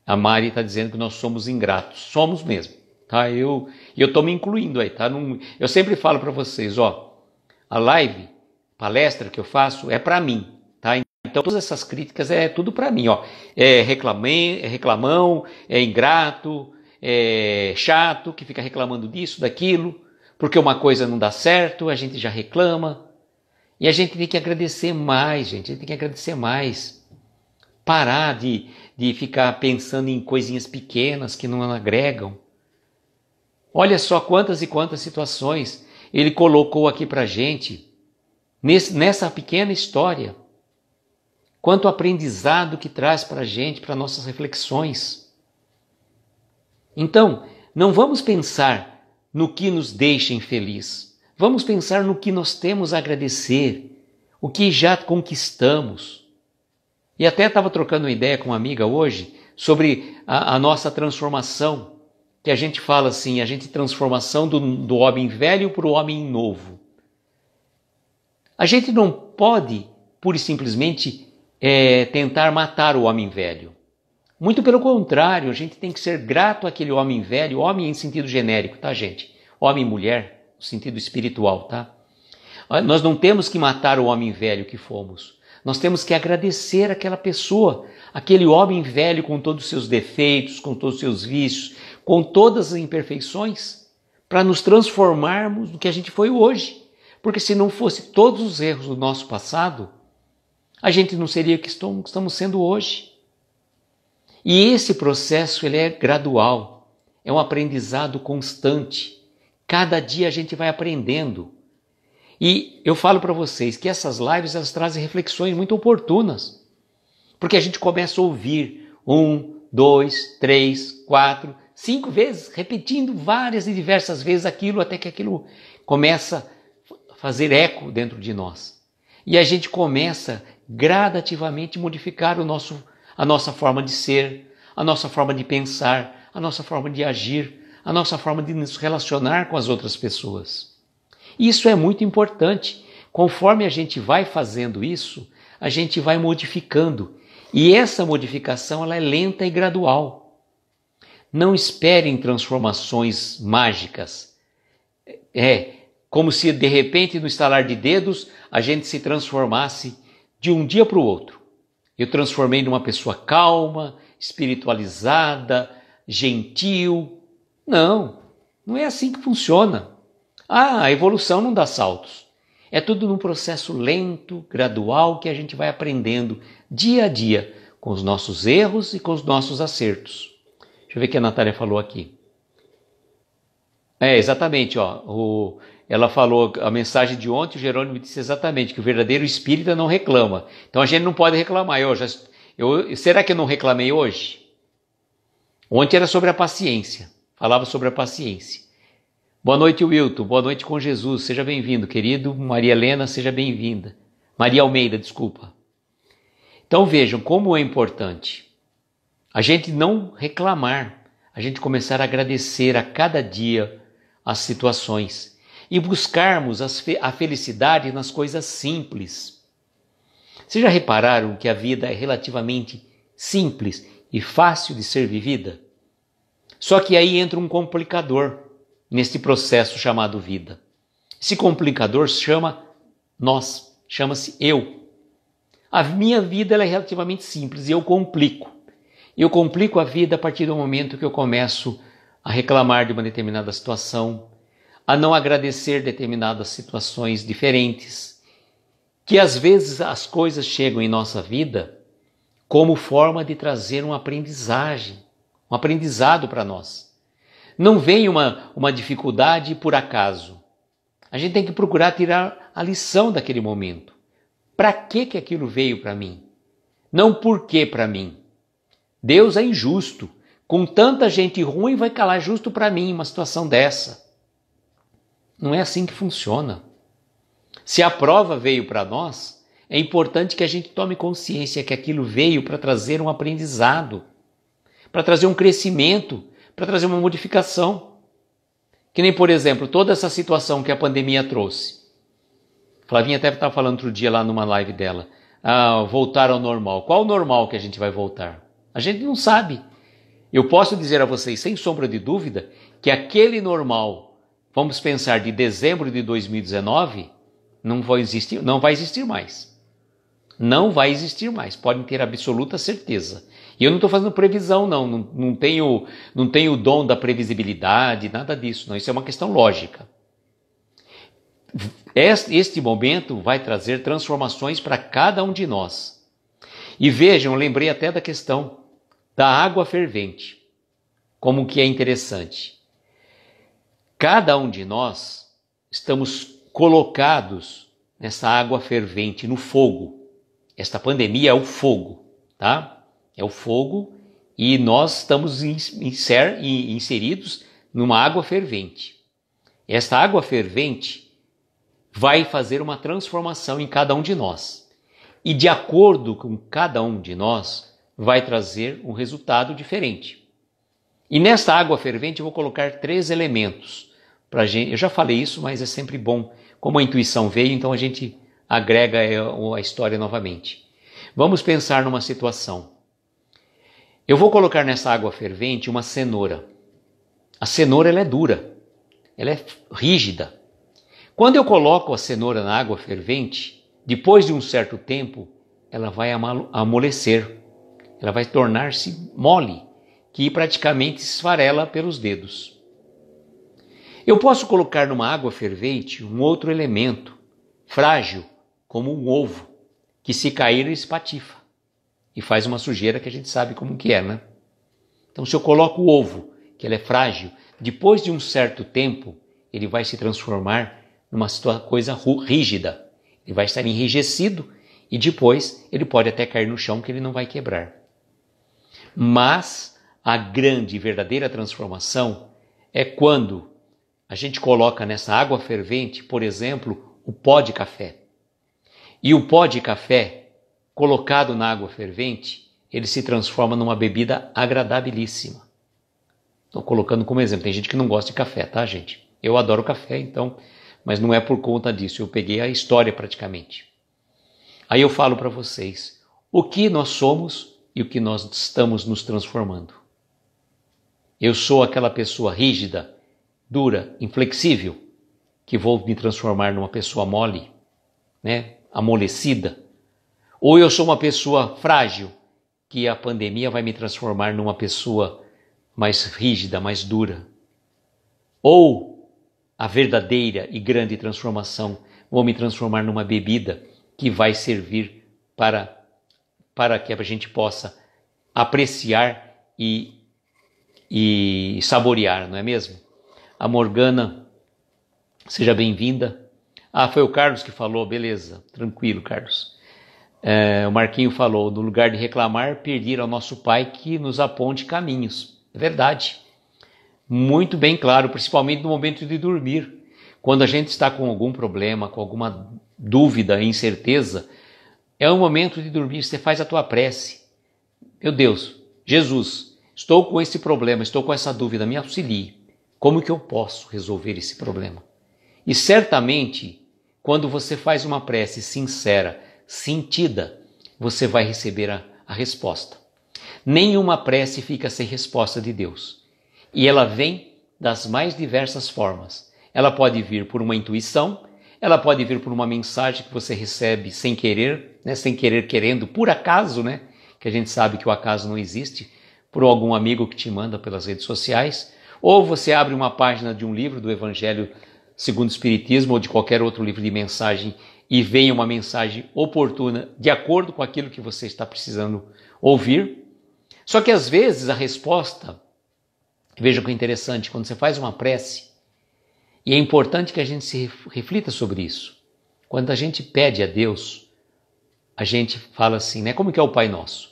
A Mari está dizendo que nós somos ingratos, somos mesmo, tá? Eu eu estou me incluindo aí, tá? Num, eu sempre falo para vocês, ó, a live, palestra que eu faço é para mim, tá? Então todas essas críticas é tudo para mim, ó. É reclamem, é reclamão, é ingrato, é chato, que fica reclamando disso, daquilo, porque uma coisa não dá certo, a gente já reclama, e a gente tem que agradecer mais, gente. A gente tem que agradecer mais. Parar de, de ficar pensando em coisinhas pequenas que não agregam. Olha só quantas e quantas situações ele colocou aqui para gente nesse, nessa pequena história. Quanto aprendizado que traz para gente, para nossas reflexões. Então, não vamos pensar no que nos deixa infeliz. Vamos pensar no que nós temos a agradecer, o que já conquistamos. E até estava trocando uma ideia com uma amiga hoje sobre a, a nossa transformação, que a gente fala assim, a gente transformação do, do homem velho para o homem novo. A gente não pode, pura e simplesmente, é, tentar matar o homem velho. Muito pelo contrário, a gente tem que ser grato àquele homem velho, homem em sentido genérico, tá, gente? Homem e mulher, sentido espiritual, tá? Ah, nós não temos que matar o homem velho que fomos. Nós temos que agradecer aquela pessoa, aquele homem velho com todos os seus defeitos, com todos os seus vícios, com todas as imperfeições, para nos transformarmos no que a gente foi hoje. Porque se não fosse todos os erros do nosso passado, a gente não seria o que estamos sendo hoje. E esse processo ele é gradual, é um aprendizado constante. Cada dia a gente vai aprendendo. E eu falo para vocês que essas lives elas trazem reflexões muito oportunas, porque a gente começa a ouvir um, dois, três, quatro, cinco vezes, repetindo várias e diversas vezes aquilo até que aquilo começa a fazer eco dentro de nós. E a gente começa gradativamente modificar o nosso, a nossa forma de ser, a nossa forma de pensar, a nossa forma de agir, a nossa forma de nos relacionar com as outras pessoas. Isso é muito importante. Conforme a gente vai fazendo isso, a gente vai modificando. E essa modificação ela é lenta e gradual. Não esperem transformações mágicas. É como se de repente, no estalar de dedos, a gente se transformasse de um dia para o outro. Eu transformei numa pessoa calma, espiritualizada, gentil, não, não é assim que funciona. Ah, a evolução não dá saltos. É tudo num processo lento, gradual, que a gente vai aprendendo dia a dia, com os nossos erros e com os nossos acertos. Deixa eu ver o que a Natália falou aqui. É, exatamente, ó. O, ela falou, a mensagem de ontem, o Jerônimo disse exatamente que o verdadeiro espírita não reclama. Então a gente não pode reclamar. Eu já, eu, será que eu não reclamei hoje? Ontem era sobre a paciência falava sobre a paciência. Boa noite, Wilton. Boa noite com Jesus. Seja bem-vindo, querido. Maria Helena, seja bem-vinda. Maria Almeida, desculpa. Então vejam como é importante a gente não reclamar, a gente começar a agradecer a cada dia as situações e buscarmos a felicidade nas coisas simples. Vocês já repararam que a vida é relativamente simples e fácil de ser vivida? Só que aí entra um complicador neste processo chamado vida. Esse complicador se chama nós, chama-se eu. A minha vida é relativamente simples e eu complico. Eu complico a vida a partir do momento que eu começo a reclamar de uma determinada situação, a não agradecer determinadas situações diferentes, que às vezes as coisas chegam em nossa vida como forma de trazer uma aprendizagem, um aprendizado para nós. Não vem uma, uma dificuldade por acaso. A gente tem que procurar tirar a lição daquele momento. Para que que aquilo veio para mim? Não por que para mim. Deus é injusto. Com tanta gente ruim, vai calar justo para mim uma situação dessa. Não é assim que funciona. Se a prova veio para nós, é importante que a gente tome consciência que aquilo veio para trazer um aprendizado para trazer um crescimento, para trazer uma modificação. Que nem, por exemplo, toda essa situação que a pandemia trouxe. Flavinha até estava falando outro dia lá numa live dela. Ah, voltar ao normal. Qual o normal que a gente vai voltar? A gente não sabe. Eu posso dizer a vocês, sem sombra de dúvida, que aquele normal, vamos pensar de dezembro de 2019, não vai existir, não vai existir mais. Não vai existir mais, podem ter absoluta certeza. E eu não estou fazendo previsão, não. não. Não, tenho, não tenho o dom da previsibilidade, nada disso, não. Isso é uma questão lógica. Este, este momento vai trazer transformações para cada um de nós. E vejam, lembrei até da questão da água fervente. Como que é interessante. Cada um de nós estamos colocados nessa água fervente, no fogo. Esta pandemia é o fogo, tá? é o fogo, e nós estamos inseridos numa água fervente. Esta água fervente vai fazer uma transformação em cada um de nós. E de acordo com cada um de nós, vai trazer um resultado diferente. E nesta água fervente eu vou colocar três elementos. Pra gente, eu já falei isso, mas é sempre bom. Como a intuição veio, então a gente agrega é, a história novamente. Vamos pensar numa situação eu vou colocar nessa água fervente uma cenoura. A cenoura ela é dura, ela é rígida. Quando eu coloco a cenoura na água fervente, depois de um certo tempo, ela vai amolecer, ela vai tornar-se mole, que praticamente esfarela pelos dedos. Eu posso colocar numa água fervente um outro elemento, frágil, como um ovo, que se cair espatifa e faz uma sujeira que a gente sabe como que é, né? Então se eu coloco o ovo, que ele é frágil, depois de um certo tempo, ele vai se transformar numa coisa rígida. Ele vai estar enrijecido e depois ele pode até cair no chão que ele não vai quebrar. Mas a grande e verdadeira transformação é quando a gente coloca nessa água fervente, por exemplo, o pó de café. E o pó de café colocado na água fervente, ele se transforma numa bebida agradabilíssima. Estou colocando como exemplo. Tem gente que não gosta de café, tá, gente? Eu adoro café, então, mas não é por conta disso. Eu peguei a história praticamente. Aí eu falo para vocês o que nós somos e o que nós estamos nos transformando. Eu sou aquela pessoa rígida, dura, inflexível, que vou me transformar numa pessoa mole, né? Amolecida. Ou eu sou uma pessoa frágil, que a pandemia vai me transformar numa pessoa mais rígida, mais dura. Ou a verdadeira e grande transformação, vou me transformar numa bebida que vai servir para, para que a gente possa apreciar e, e saborear, não é mesmo? A Morgana, seja bem-vinda. Ah, foi o Carlos que falou, beleza, tranquilo, Carlos. É, o Marquinho falou: no lugar de reclamar, pedir ao nosso Pai que nos aponte caminhos. É Verdade. Muito bem claro, principalmente no momento de dormir. Quando a gente está com algum problema, com alguma dúvida, incerteza, é o momento de dormir. Você faz a tua prece. Meu Deus, Jesus, estou com esse problema, estou com essa dúvida, me auxilie. Como que eu posso resolver esse problema? E certamente, quando você faz uma prece sincera, sentida, você vai receber a, a resposta. Nenhuma prece fica sem resposta de Deus. E ela vem das mais diversas formas. Ela pode vir por uma intuição, ela pode vir por uma mensagem que você recebe sem querer, né? sem querer querendo, por acaso, né? que a gente sabe que o acaso não existe, por algum amigo que te manda pelas redes sociais, ou você abre uma página de um livro do Evangelho segundo o Espiritismo ou de qualquer outro livro de mensagem e venha uma mensagem oportuna de acordo com aquilo que você está precisando ouvir. Só que às vezes a resposta, veja que interessante, quando você faz uma prece, e é importante que a gente se reflita sobre isso. Quando a gente pede a Deus, a gente fala assim, né? Como que é o Pai Nosso?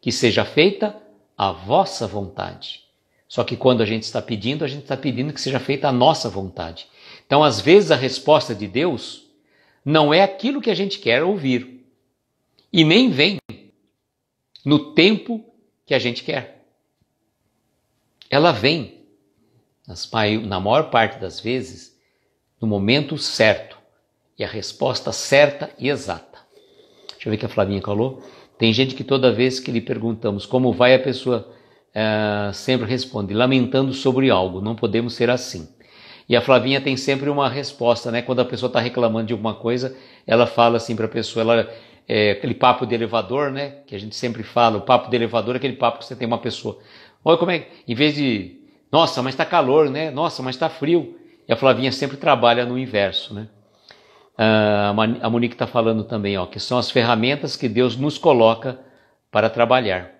Que seja feita a vossa vontade. Só que quando a gente está pedindo, a gente está pedindo que seja feita a nossa vontade. Então, às vezes, a resposta de Deus não é aquilo que a gente quer ouvir e nem vem no tempo que a gente quer. Ela vem, na maior parte das vezes, no momento certo e a resposta certa e exata. Deixa eu ver o que a Flavinha falou. Tem gente que toda vez que lhe perguntamos como vai, a pessoa é, sempre responde lamentando sobre algo. Não podemos ser assim. E a Flavinha tem sempre uma resposta, né? Quando a pessoa está reclamando de alguma coisa, ela fala assim para a pessoa, ela, é, aquele papo de elevador, né? Que a gente sempre fala, o papo de elevador é aquele papo que você tem uma pessoa. Olha como é, em vez de, nossa, mas está calor, né? Nossa, mas está frio. E a Flavinha sempre trabalha no inverso, né? Ah, a Monique está falando também, ó, que são as ferramentas que Deus nos coloca para trabalhar.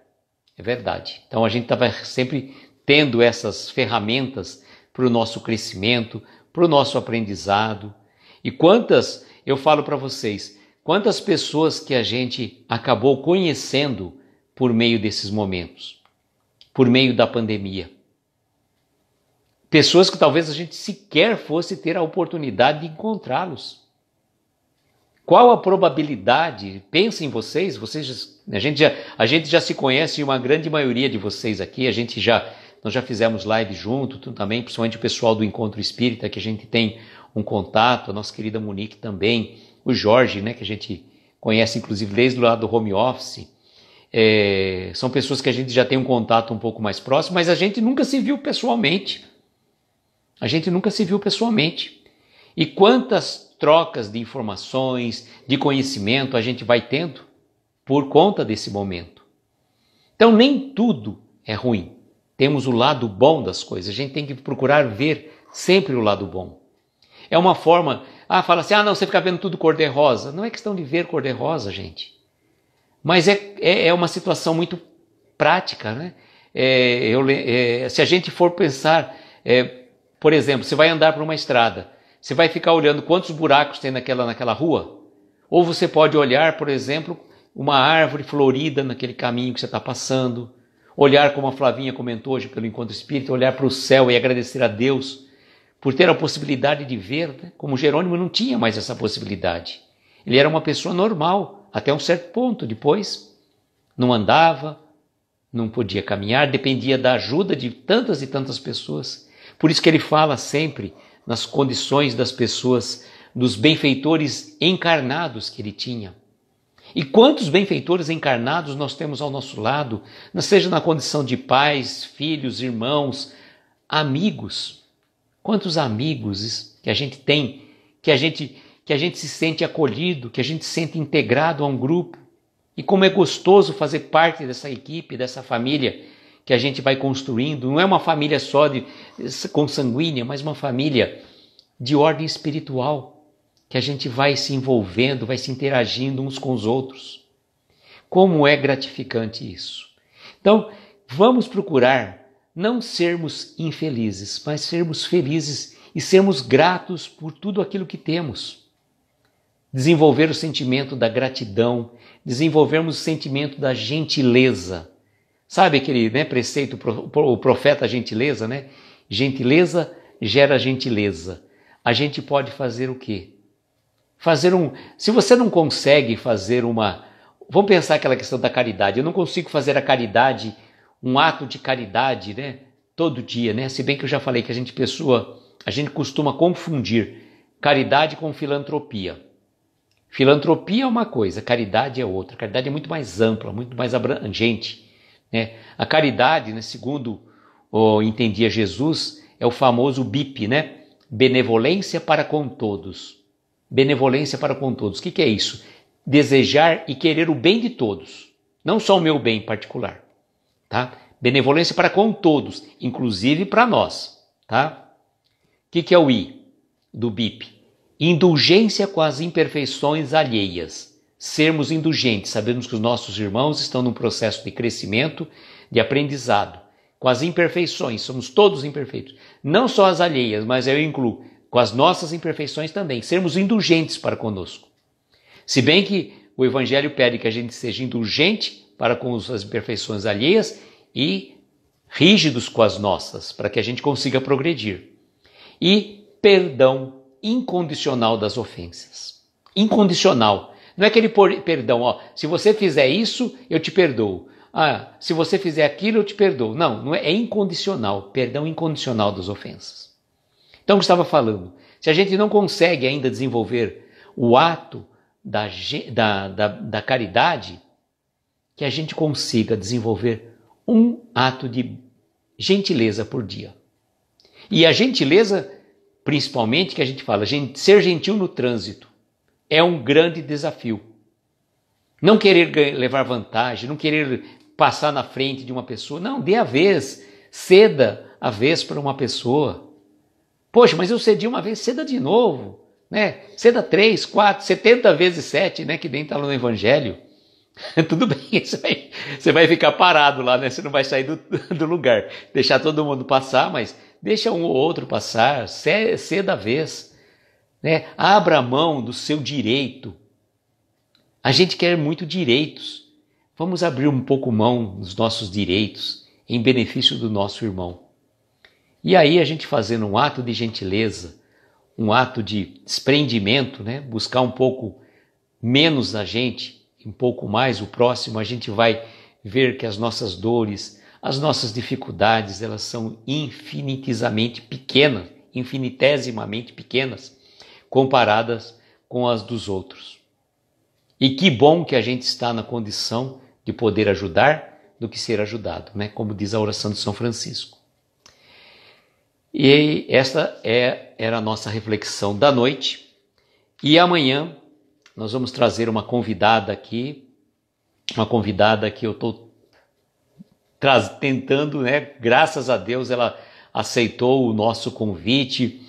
É verdade. Então a gente estava sempre tendo essas ferramentas para o nosso crescimento, para o nosso aprendizado. E quantas, eu falo para vocês, quantas pessoas que a gente acabou conhecendo por meio desses momentos, por meio da pandemia. Pessoas que talvez a gente sequer fosse ter a oportunidade de encontrá-los. Qual a probabilidade? Pensem vocês, vocês a gente já a gente já se conhece uma grande maioria de vocês aqui, a gente já nós já fizemos live junto também, principalmente o pessoal do Encontro Espírita, que a gente tem um contato, a nossa querida Monique também, o Jorge, né, que a gente conhece inclusive desde o lado do home office. É, são pessoas que a gente já tem um contato um pouco mais próximo, mas a gente nunca se viu pessoalmente. A gente nunca se viu pessoalmente. E quantas trocas de informações, de conhecimento a gente vai tendo por conta desse momento. Então, nem tudo é ruim. Temos o lado bom das coisas. A gente tem que procurar ver sempre o lado bom. É uma forma. Ah, fala assim: ah, não, você fica vendo tudo cor-de-rosa. Não é questão de ver cor-de-rosa, gente. Mas é, é, é, uma situação muito prática, né? É, eu, é, se a gente for pensar, é, por exemplo, você vai andar por uma estrada, você vai ficar olhando quantos buracos tem naquela, naquela rua? Ou você pode olhar, por exemplo, uma árvore florida naquele caminho que você está passando, olhar, como a Flavinha comentou hoje pelo Encontro Espírita, olhar para o céu e agradecer a Deus por ter a possibilidade de ver, né? como Jerônimo não tinha mais essa possibilidade. Ele era uma pessoa normal até um certo ponto, depois não andava, não podia caminhar, dependia da ajuda de tantas e tantas pessoas. Por isso que ele fala sempre nas condições das pessoas, dos benfeitores encarnados que ele tinha. E quantos benfeitores encarnados nós temos ao nosso lado, seja na condição de pais, filhos, irmãos, amigos. Quantos amigos que a gente tem, que a gente que a gente se sente acolhido, que a gente se sente integrado a um grupo. E como é gostoso fazer parte dessa equipe, dessa família que a gente vai construindo. Não é uma família só de consanguínea, mas uma família de ordem espiritual que a gente vai se envolvendo, vai se interagindo uns com os outros. Como é gratificante isso. Então, vamos procurar não sermos infelizes, mas sermos felizes e sermos gratos por tudo aquilo que temos. Desenvolver o sentimento da gratidão, desenvolvermos o sentimento da gentileza. Sabe aquele né, preceito, o profeta gentileza, né? Gentileza gera gentileza. A gente pode fazer o quê? Fazer um. Se você não consegue fazer uma. Vamos pensar aquela questão da caridade. Eu não consigo fazer a caridade, um ato de caridade, né? Todo dia, né? Se bem que eu já falei que a gente pessoa, a gente costuma confundir caridade com filantropia. Filantropia é uma coisa, caridade é outra. caridade é muito mais ampla, muito mais abrangente. Né? A caridade, né, segundo oh, entendia Jesus, é o famoso BIP, né? Benevolência para com todos. Benevolência para com todos. O que, que é isso? Desejar e querer o bem de todos, não só o meu bem particular, tá? Benevolência para com todos, inclusive para nós, tá? O que, que é o I do BIP? Indulgência com as imperfeições alheias. Sermos indulgentes, sabemos que os nossos irmãos estão num processo de crescimento, de aprendizado, com as imperfeições, somos todos imperfeitos. Não só as alheias, mas eu incluo com as nossas imperfeições também, sermos indulgentes para conosco. Se bem que o Evangelho pede que a gente seja indulgente para com as imperfeições alheias e rígidos com as nossas, para que a gente consiga progredir. E perdão incondicional das ofensas. Incondicional. Não é aquele perdão, ó, se você fizer isso, eu te perdoo. Ah, se você fizer aquilo, eu te perdoo. Não, não é, é incondicional, perdão incondicional das ofensas. Então, eu estava falando? Se a gente não consegue ainda desenvolver o ato da, da, da, da caridade, que a gente consiga desenvolver um ato de gentileza por dia. E a gentileza, principalmente, que a gente fala, ser gentil no trânsito, é um grande desafio. Não querer levar vantagem, não querer passar na frente de uma pessoa. Não, dê a vez, ceda a vez para uma pessoa. Poxa, mas eu cedi uma vez, ceda de novo, né? Ceda três, quatro, setenta vezes sete, né? Que nem está no Evangelho. [LAUGHS] Tudo bem, [LAUGHS] você vai, você vai, ficar parado lá, né? Você não vai sair do, [LAUGHS] do, lugar. Deixar todo mundo passar, mas deixa um ou outro passar, ceda a vez. Né? Abra a mão do seu direito. A gente quer muito direitos. Vamos abrir um pouco mão dos nossos direitos em benefício do nosso irmão. E aí a gente fazendo um ato de gentileza, um ato de desprendimento, né? buscar um pouco menos a gente, um pouco mais o próximo, a gente vai ver que as nossas dores, as nossas dificuldades, elas são infinitizamente pequenas, infinitesimamente pequenas, comparadas com as dos outros. E que bom que a gente está na condição de poder ajudar do que ser ajudado, né? como diz a oração de São Francisco. E esta é, era a nossa reflexão da noite. E amanhã nós vamos trazer uma convidada aqui, uma convidada que eu estou tentando, né? Graças a Deus ela aceitou o nosso convite.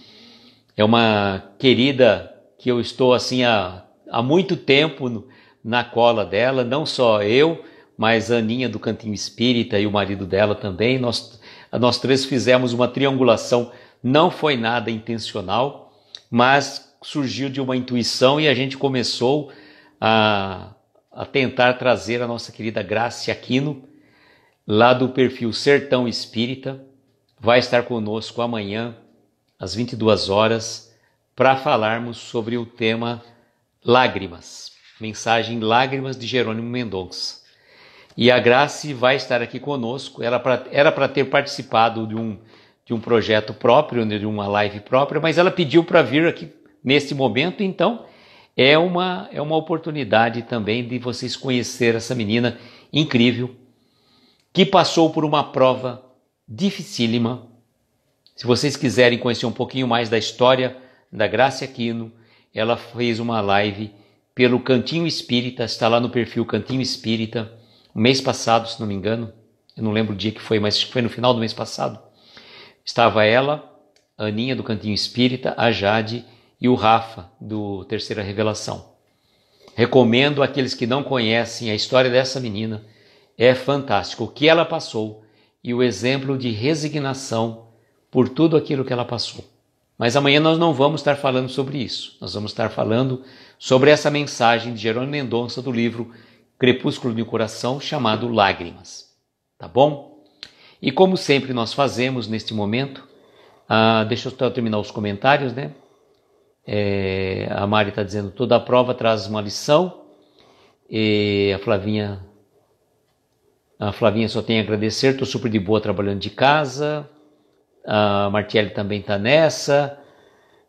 É uma querida que eu estou assim há, há muito tempo no, na cola dela, não só eu, mas a Aninha do Cantinho Espírita e o marido dela também. Nós nós três fizemos uma triangulação, não foi nada intencional, mas surgiu de uma intuição e a gente começou a, a tentar trazer a nossa querida Graça Aquino, lá do perfil Sertão Espírita, vai estar conosco amanhã, às 22 horas, para falarmos sobre o tema Lágrimas, mensagem Lágrimas de Jerônimo Mendonça. E a Grace vai estar aqui conosco. Ela pra, era para ter participado de um, de um projeto próprio, né, de uma live própria, mas ela pediu para vir aqui neste momento, então é uma, é uma oportunidade também de vocês conhecer essa menina incrível que passou por uma prova dificílima. Se vocês quiserem conhecer um pouquinho mais da história da Grace Aquino, ela fez uma live pelo Cantinho Espírita, está lá no perfil Cantinho Espírita mês passado, se não me engano, eu não lembro o dia que foi, mas foi no final do mês passado. Estava ela, a Aninha do Cantinho Espírita, a Jade e o Rafa do Terceira Revelação. Recomendo àqueles que não conhecem a história dessa menina. É fantástico o que ela passou e o exemplo de resignação por tudo aquilo que ela passou. Mas amanhã nós não vamos estar falando sobre isso. Nós vamos estar falando sobre essa mensagem de Jerônimo Mendonça do livro crepúsculo de um coração chamado Lágrimas. Tá bom? E como sempre nós fazemos neste momento, ah, deixa eu terminar os comentários, né? É, a Mari está dizendo: toda a prova traz uma lição. E a Flavinha, a Flavinha só tem a agradecer. Estou super de boa trabalhando de casa. A Martielli também está nessa.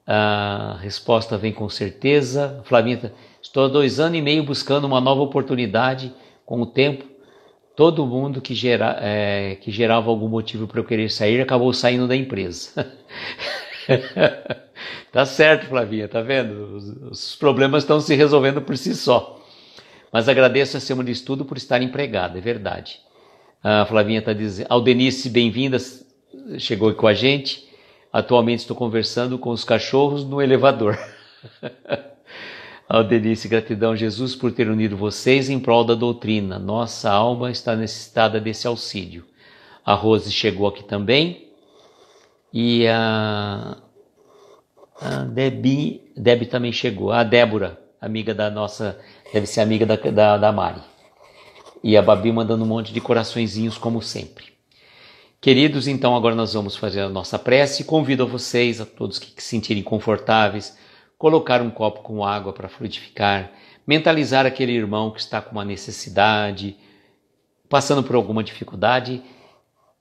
A resposta vem com certeza. A Flavinha tá, Estou há dois anos e meio buscando uma nova oportunidade. Com o tempo, todo mundo que, gera, é, que gerava algum motivo para eu querer sair acabou saindo da empresa. [LAUGHS] tá certo, Flavinha, tá vendo? Os, os problemas estão se resolvendo por si só. Mas agradeço a semana de estudo por estar empregada, é verdade. A ah, Flavinha está dizendo. Aldenice, bem-vinda, chegou com a gente. Atualmente estou conversando com os cachorros no elevador. [LAUGHS] e gratidão, Jesus, por ter unido vocês em prol da doutrina. Nossa alma está necessitada desse auxílio. A Rose chegou aqui também. E a, a Debi, Debi também chegou. A Débora, amiga da nossa, deve ser amiga da, da, da Mari. E a Babi mandando um monte de coraçõezinhos, como sempre. Queridos, então agora nós vamos fazer a nossa prece. Convido a vocês, a todos que se sentirem confortáveis, colocar um copo com água para frutificar, mentalizar aquele irmão que está com uma necessidade, passando por alguma dificuldade,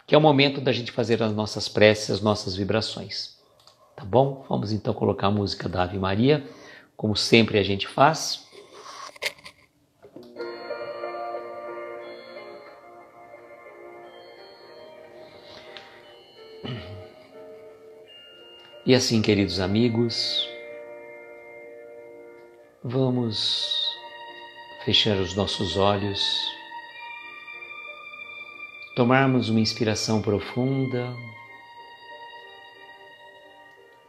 que é o momento da gente fazer as nossas preces, as nossas vibrações. Tá bom? Vamos então colocar a música da Ave Maria, como sempre a gente faz. E assim, queridos amigos, vamos fechar os nossos olhos, tomarmos uma inspiração profunda,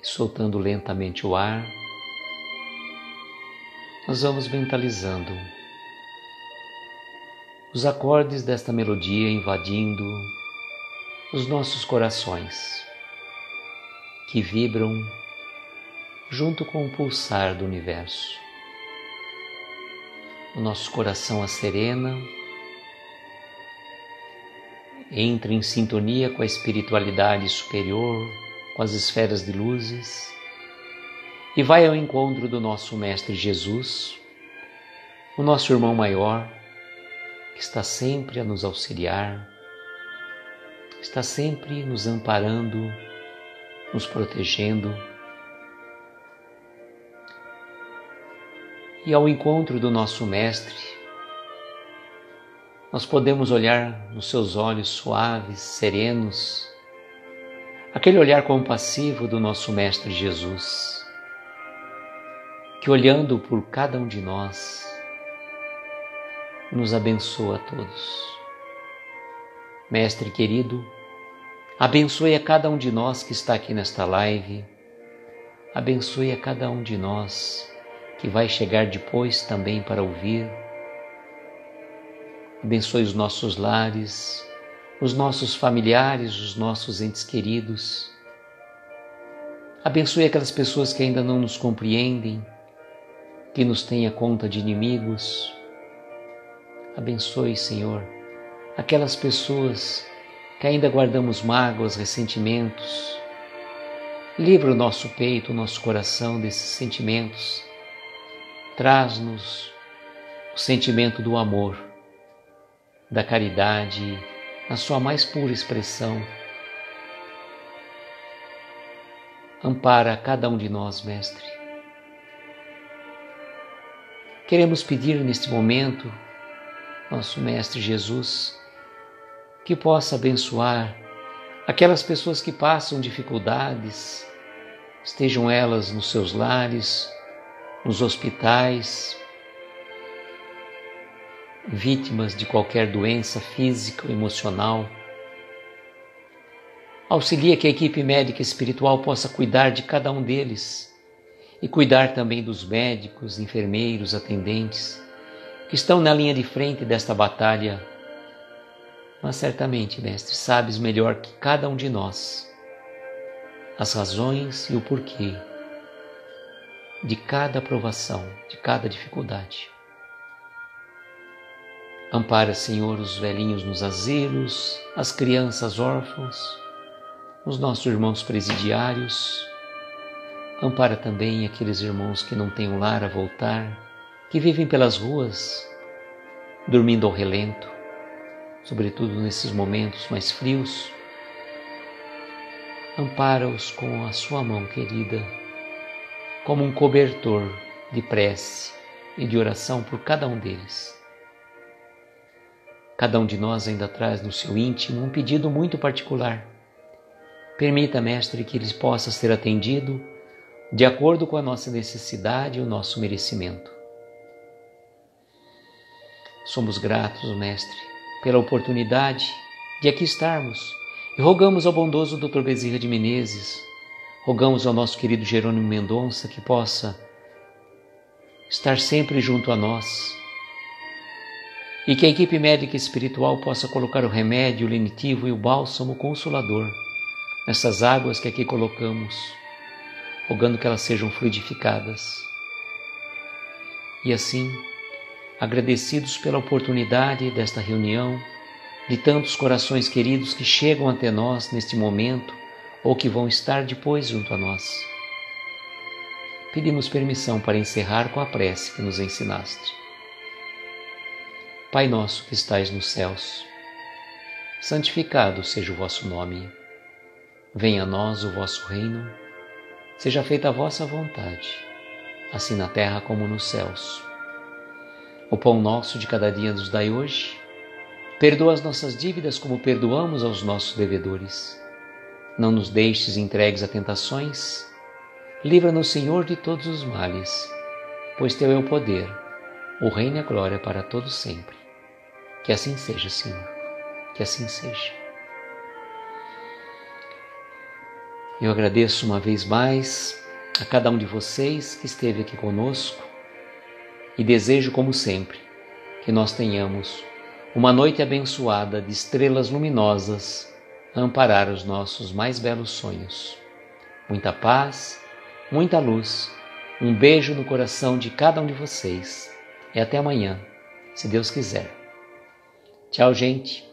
soltando lentamente o ar, nós vamos mentalizando os acordes desta melodia invadindo os nossos corações, que vibram junto com o pulsar do universo o nosso coração a serena, entra em sintonia com a espiritualidade superior, com as esferas de luzes e vai ao encontro do nosso Mestre Jesus, o nosso irmão maior, que está sempre a nos auxiliar, está sempre nos amparando, nos protegendo e ao encontro do nosso Mestre. Nós podemos olhar nos seus olhos suaves, serenos, aquele olhar compassivo do nosso Mestre Jesus, que olhando por cada um de nós, nos abençoa a todos. Mestre querido, abençoe a cada um de nós que está aqui nesta live, abençoe a cada um de nós que vai chegar depois também para ouvir. Abençoe os nossos lares, os nossos familiares, os nossos entes queridos. Abençoe aquelas pessoas que ainda não nos compreendem, que nos têm a conta de inimigos. Abençoe, Senhor, aquelas pessoas que ainda guardamos mágoas, ressentimentos. Livra o nosso peito, o nosso coração desses sentimentos traz-nos o sentimento do amor, da caridade, na sua mais pura expressão. Ampara cada um de nós, Mestre. Queremos pedir neste momento, nosso Mestre Jesus, que possa abençoar aquelas pessoas que passam dificuldades, estejam elas nos seus lares, nos hospitais, vítimas de qualquer doença física ou emocional. Auxilia que a equipe médica espiritual possa cuidar de cada um deles e cuidar também dos médicos, enfermeiros, atendentes que estão na linha de frente desta batalha. Mas certamente, Mestre, sabes melhor que cada um de nós as razões e o porquê de cada aprovação, de cada dificuldade. Ampara, Senhor, os velhinhos nos asilos, as crianças órfãos, os nossos irmãos presidiários. Ampara também aqueles irmãos que não têm um lar a voltar, que vivem pelas ruas, dormindo ao relento, sobretudo nesses momentos mais frios. Ampara-os com a sua mão querida como um cobertor de prece e de oração por cada um deles. Cada um de nós ainda traz no seu íntimo um pedido muito particular. Permita, Mestre, que eles possa ser atendido de acordo com a nossa necessidade e o nosso merecimento. Somos gratos, Mestre, pela oportunidade de aqui estarmos e rogamos ao bondoso Dr. Bezerra de Menezes Rogamos ao nosso querido Jerônimo Mendonça que possa estar sempre junto a nós e que a equipe médica espiritual possa colocar o remédio, o lenitivo e o bálsamo consolador nessas águas que aqui colocamos, rogando que elas sejam fluidificadas. E assim, agradecidos pela oportunidade desta reunião, de tantos corações queridos que chegam até nós neste momento, ou que vão estar depois junto a nós. Pedimos permissão para encerrar com a prece que nos ensinaste. Pai nosso que estais nos céus, santificado seja o vosso nome. Venha a nós o vosso reino. Seja feita a vossa vontade, assim na terra como nos céus. O pão nosso de cada dia nos dai hoje. Perdoa as nossas dívidas como perdoamos aos nossos devedores não nos deixes entregues a tentações. Livra-nos, Senhor, de todos os males, pois Teu é o poder, o reino e a glória para todos sempre. Que assim seja, Senhor, que assim seja. Eu agradeço uma vez mais a cada um de vocês que esteve aqui conosco e desejo, como sempre, que nós tenhamos uma noite abençoada de estrelas luminosas amparar os nossos mais belos sonhos. Muita paz, muita luz, um beijo no coração de cada um de vocês e até amanhã, se Deus quiser. Tchau, gente.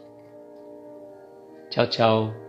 Tchau, tchau.